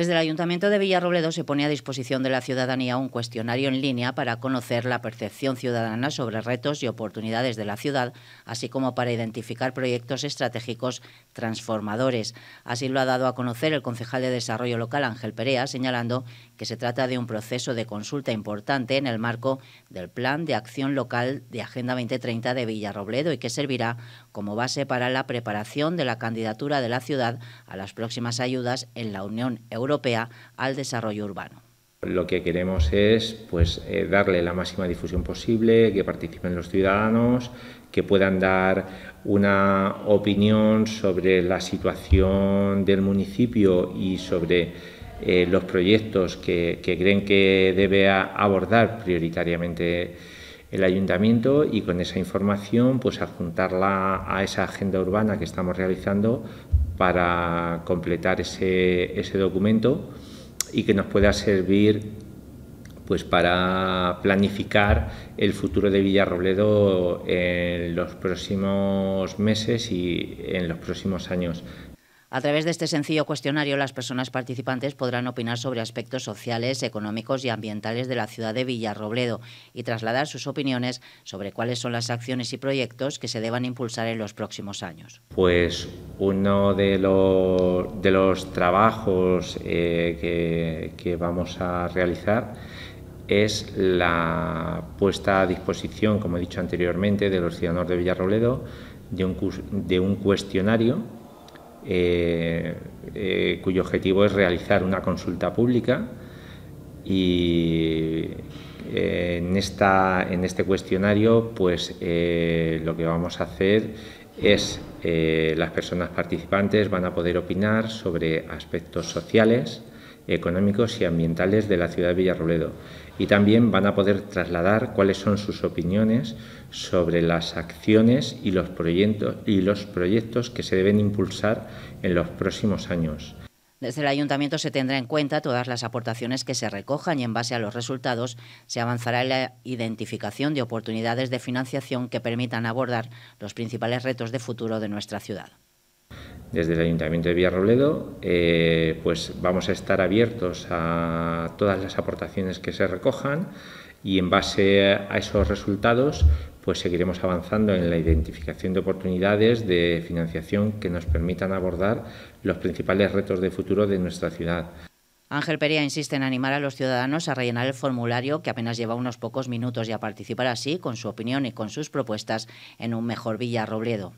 Desde el Ayuntamiento de Villarrobledo se pone a disposición de la ciudadanía un cuestionario en línea para conocer la percepción ciudadana sobre retos y oportunidades de la ciudad, así como para identificar proyectos estratégicos transformadores. Así lo ha dado a conocer el concejal de Desarrollo Local Ángel Perea, señalando que se trata de un proceso de consulta importante en el marco del Plan de Acción Local de Agenda 2030 de Villarrobledo y que servirá como base para la preparación de la candidatura de la ciudad a las próximas ayudas en la Unión Europea al Desarrollo Urbano. Lo que queremos es pues, eh, darle la máxima difusión posible, que participen los ciudadanos, que puedan dar una opinión sobre la situación del municipio y sobre eh, los proyectos que, creen que debe abordar prioritariamente el ayuntamiento y con esa información pues adjuntarla a esa agenda urbana que estamos realizando para completar ese, ese documento y que nos pueda servir pues para planificar el futuro de Villarrobledo en los próximos meses y en los próximos años. A través de este sencillo cuestionario, las personas participantes podrán opinar sobre aspectos sociales, económicos y ambientales de la ciudad de Villarrobledo y trasladar sus opiniones sobre cuáles son las acciones y proyectos que se deban impulsar en los próximos años. Pues uno de, los trabajos eh, que, vamos a realizar es la puesta a disposición, como he dicho anteriormente, de los ciudadanos de Villarrobledo de un cuestionario eh, eh, cuyo objetivo es realizar una consulta pública y eh, en, este cuestionario pues lo que vamos a hacer es las personas participantes van a poder opinar sobre aspectos sociales, económicos y ambientales de la ciudad de Villarrobledo. Y también van a poder trasladar cuáles son sus opiniones sobre las acciones y los proyectos, y los proyectos que se deben impulsar en los próximos años. Desde el ayuntamiento se tendrá en cuenta todas las aportaciones que se recojan y en base a los resultados se avanzará en la identificación de oportunidades de financiación que permitan abordar los principales retos de futuro de nuestra ciudad desde el Ayuntamiento de Villarrobledo, eh, pues vamos a estar abiertos a todas las aportaciones que se recojan y en base a esos resultados pues seguiremos avanzando en la identificación de oportunidades de financiación que nos permitan abordar los principales retos de futuro de nuestra ciudad. Ángel Perea insiste en animar a los ciudadanos a rellenar el formulario que apenas lleva unos pocos minutos y a participar así con su opinión y con sus propuestas en un mejor Villarrobledo.